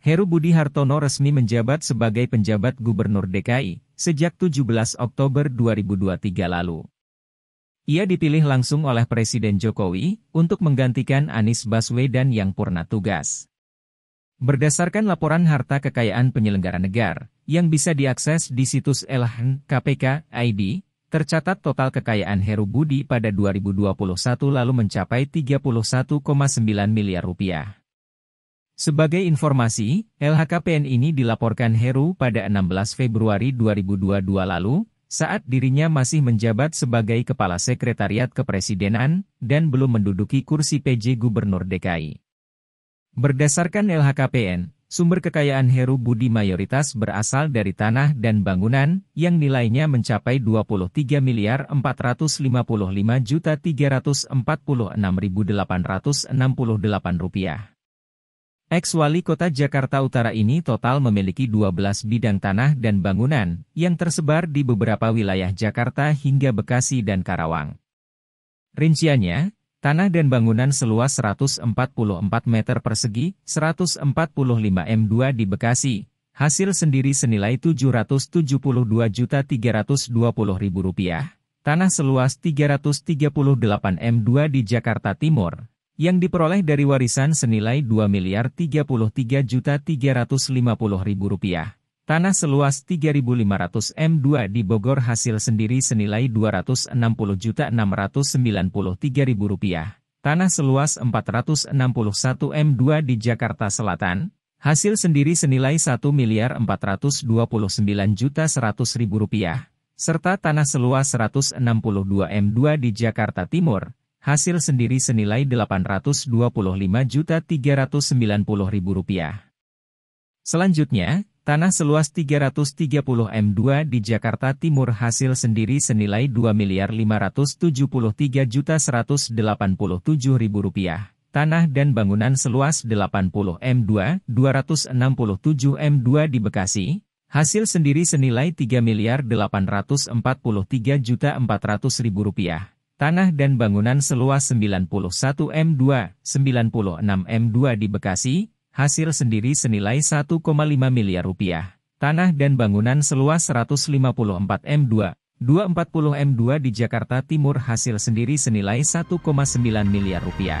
Heru Budi Hartono resmi menjabat sebagai penjabat Gubernur DKI sejak 17 Oktober 2023 lalu. Ia dipilih langsung oleh Presiden Jokowi untuk menggantikan Anies Baswedan yang purna tugas. Berdasarkan laporan harta kekayaan penyelenggara negara yang bisa diakses di situs Elhan KPK ID, tercatat total kekayaan Heru Budi pada 2021 lalu mencapai 31,9 miliar rupiah. Sebagai informasi, LHKPN ini dilaporkan Heru pada 16 Februari 2022 lalu, saat dirinya masih menjabat sebagai Kepala Sekretariat Kepresidenan dan belum menduduki kursi PJ Gubernur DKI. Berdasarkan LHKPN, sumber kekayaan Heru Budi mayoritas berasal dari tanah dan bangunan yang nilainya mencapai 23 miliar 455 juta 346.868 rupiah. Ex-wali kota Jakarta Utara ini total memiliki 12 bidang tanah dan bangunan yang tersebar di beberapa wilayah Jakarta hingga Bekasi dan Karawang. Rinciannya, tanah dan bangunan seluas 144 meter persegi, 145 M2 di Bekasi, hasil sendiri senilai Rp772.320.000, tanah seluas 338 M2 di Jakarta Timur, yang diperoleh dari warisan senilai 2 miliar 33 juta 350 ribu rupiah. Tanah seluas 3.500 M2 di Bogor hasil sendiri senilai 260 juta 693 ribu rupiah. Tanah seluas 461 M2 di Jakarta Selatan, hasil sendiri senilai 1 miliar 429 juta 100 ribu rupiah. Serta tanah seluas 162 M2 di Jakarta Timur, hasil sendiri senilai Rp825.390.000. Selanjutnya, tanah seluas 330 M2 di Jakarta Timur hasil sendiri senilai Rp2.573.187.000. Tanah dan bangunan seluas 80 M2, 267 M2 di Bekasi, hasil sendiri senilai 3 miliar ribu rupiah tanah dan bangunan seluas 91 M2, 96 M2 di Bekasi, hasil sendiri senilai 1,5 miliar rupiah. Tanah dan bangunan seluas 154 M2, 240 M2 di Jakarta Timur hasil sendiri senilai 1,9 miliar rupiah.